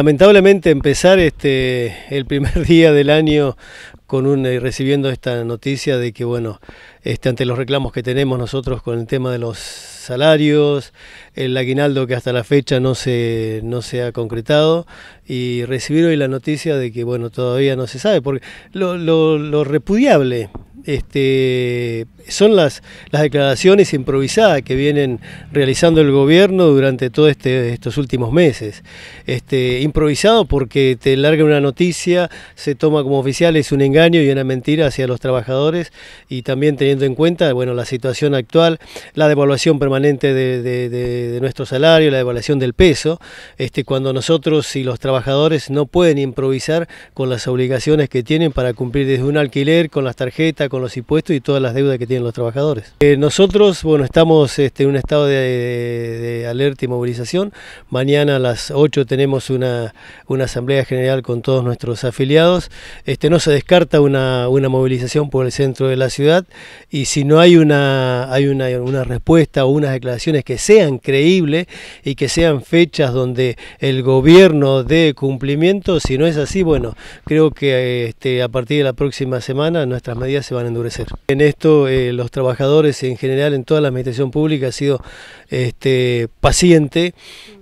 Lamentablemente empezar este el primer día del año con un eh, recibiendo esta noticia de que bueno, este, ante los reclamos que tenemos nosotros con el tema de los salarios, el aguinaldo que hasta la fecha no se no se ha concretado y recibir hoy la noticia de que bueno, todavía no se sabe porque lo repudiable este, son las, declaraciones improvisadas que vienen realizando el gobierno durante todos este, estos últimos meses. Este, improvisado porque te larga una noticia, se toma como oficial, es un engaño y una mentira hacia los trabajadores y también teniendo en cuenta bueno, la situación actual, la devaluación permanente de, nuestro salario, la devaluación del peso, este, cuando nosotros y los trabajadores no pueden improvisar con las obligaciones que tienen para cumplir desde un alquiler, con las tarjetas, con los impuestos y todas las deudas que tienen los trabajadores. Eh, nosotros, bueno, estamos este, en un estado de, alerta y movilización. Mañana a las 8 tenemos una, una asamblea general con todos nuestros afiliados. Este, no se descarta una, una movilización por el centro de la ciudad y si no hay una, hay una, respuesta o unas declaraciones que sean creíbles y que sean fechas donde el gobierno dé cumplimiento, si no es así, bueno, creo que este, a partir de la próxima semana nuestras medidas se van endurecer. En esto eh, los trabajadores en general en toda la administración pública ha sido este, paciente.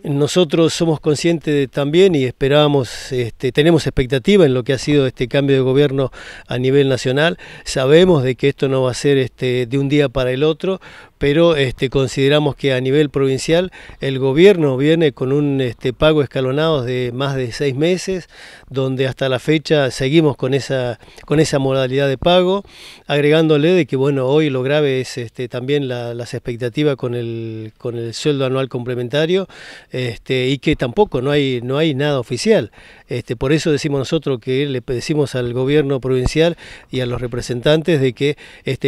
Nosotros somos conscientes también y esperamos, este, tenemos expectativa en lo que ha sido este cambio de gobierno a nivel nacional. Sabemos de que esto no va a ser este, de un día para el otro, pero este, consideramos que a nivel provincial el gobierno viene con un este, pago escalonado de más de seis meses, donde hasta la fecha seguimos con esa, modalidad de pago, agregándole de que bueno, hoy lo grave es este, también las expectativas con el, sueldo anual complementario este, y que tampoco no hay, nada oficial. por eso decimos nosotros que le decimos al gobierno provincial y a los representantes de que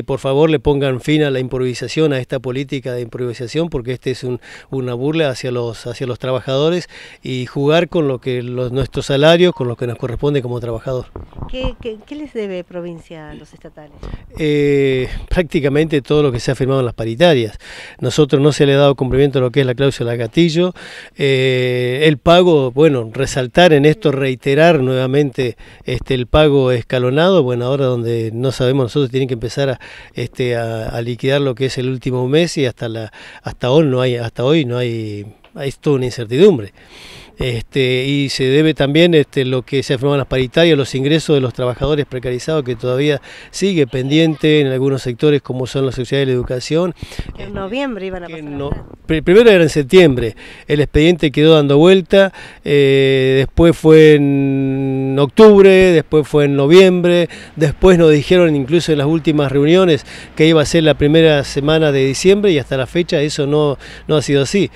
por favor le pongan fin a la improvisación, esta política de improvisación porque este es un, una burla hacia los, hacia los trabajadores y jugar con lo que los, nuestros salarios, con lo que nos corresponde como trabajador. ¿Qué, les debe provincia a los estatales? Eh, prácticamente todo lo que se ha firmado en las paritarias. Nosotros no se le ha dado cumplimiento a lo que es la cláusula gatillo. Eh, el pago, bueno, resaltar en esto, reiterar nuevamente este, el pago escalonado, bueno, ahora donde no sabemos nosotros tienen que empezar este, a liquidar lo que es el último mes y hasta la hasta hoy no hay hasta hoy no hay hay toda una incertidumbre. Este, y se debe también este, lo que se en las paritarias, los ingresos de los trabajadores precarizados, que todavía sigue pendiente en algunos sectores como son las sociedades de la educación. en noviembre iban a pasar primero era en septiembre, el expediente quedó dando vuelta, eh, después fue en octubre, después fue en noviembre, después nos dijeron incluso en las últimas reuniones que iba a ser la primera semana de diciembre y hasta la fecha eso no ha sido así.